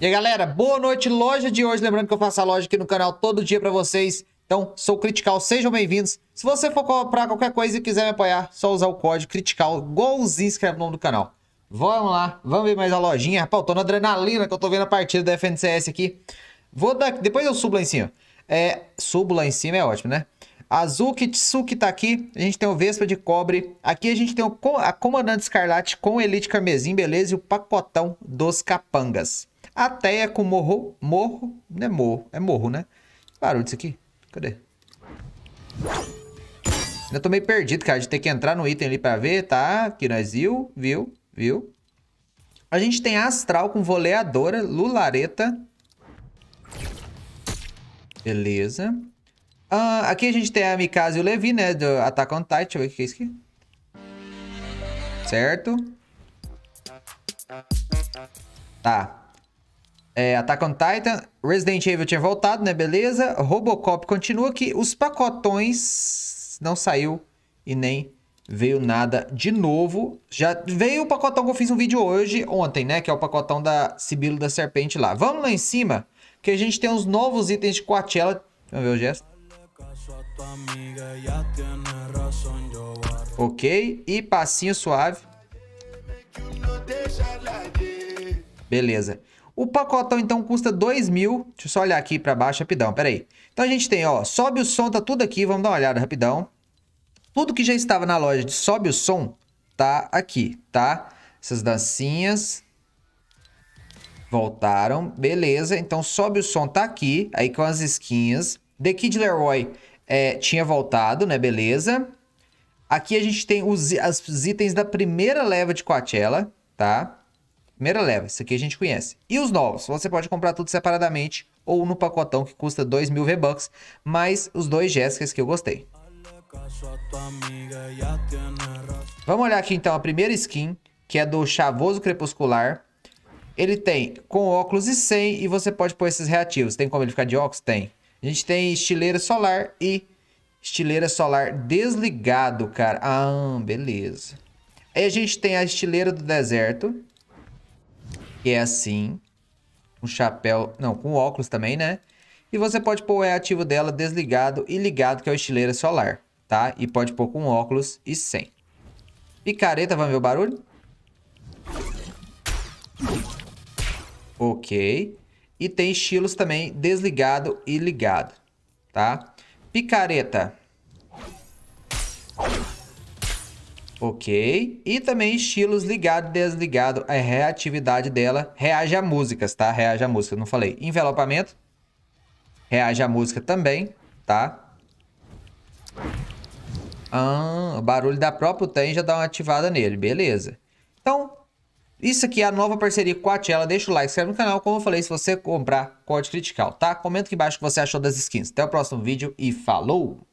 E aí, galera, boa noite, loja de hoje. Lembrando que eu faço a loja aqui no canal todo dia para vocês. Então, sou Critical, sejam bem-vindos. Se você for comprar qualquer coisa e quiser me apoiar, só usar o código Critical, igualzinho, escreve no nome do canal. Vamos lá, vamos ver mais a lojinha. Rapaz, eu tô na adrenalina que eu tô vendo a partida da FNCS aqui. Vou dar... Depois eu subo lá em cima. É, subo lá em cima é ótimo, né? Azuki Tsuki tá aqui. A gente tem o Vespa de cobre. Aqui a gente tem o, a Comandante Escarlate com Elite Carmesim, beleza? E o pacotão dos capangas. Ateia é com morro. Morro. Não é morro. É morro, né? Barulho disso aqui. Cadê? Ainda tô meio perdido, cara, gente tem que entrar no item ali pra ver, tá? Aqui nós viu, viu, viu. A gente tem Astral com Voleadora, Lulareta. Beleza. Ah, aqui a gente tem a Mikasa e o Levi, né? Do Attack on Titan. Deixa eu ver o que é isso aqui. Certo. Tá. É, Attack on Titan, Resident Evil tinha voltado, né? Beleza. Robocop continua que os pacotões não saiu e nem veio nada de novo. Já veio o pacotão que eu fiz um vídeo hoje, ontem, né? Que é o pacotão da Sibilo da Serpente lá. Vamos lá em cima, que a gente tem uns novos itens de Coachella. Vamos ver o gesto. Ok, e passinho suave. Beleza. O pacotão, então, custa 2 mil. Deixa eu só olhar aqui para baixo rapidão, peraí. Então a gente tem, ó, sobe o som, tá tudo aqui. Vamos dar uma olhada rapidão. Tudo que já estava na loja de sobe o som tá aqui, tá? Essas dancinhas voltaram, beleza. Então sobe o som tá aqui, aí com as esquinhas. The Kid Leroy é, tinha voltado, né? Beleza. Aqui a gente tem os, as, os itens da primeira leva de Coachella, tá? Primeira leva, isso aqui a gente conhece. E os novos, você pode comprar tudo separadamente ou no pacotão que custa 2 mil V-Bucks, mais os dois Jessicas que eu gostei. Vamos olhar aqui então a primeira skin, que é do Chavoso Crepuscular. Ele tem com óculos e sem, e você pode pôr esses reativos. Tem como ele ficar de óculos? Tem. A gente tem estileira solar e estileira solar desligado, cara. Ah, beleza. Aí a gente tem a estileira do deserto, que é assim, um chapéu, não, com óculos também, né? E você pode pôr o é E-ativo dela desligado e ligado, que é o estileira solar, tá? E pode pôr com óculos e sem. Picareta, vamos ver o barulho? Ok. E tem estilos também desligado e ligado, tá? Picareta. Ok. E também estilos ligado e desligado. A é, reatividade dela reage a músicas, tá? Reage a música, não falei. Envelopamento. Reage a música também, tá? Ah, o barulho da própria tem já dá uma ativada nele. Beleza. Então, isso aqui é a nova parceria com a Tela. Deixa o like, se inscreve no canal. Como eu falei, se você comprar, código critical, tá? Comenta aqui embaixo o que você achou das skins. Até o próximo vídeo e falou!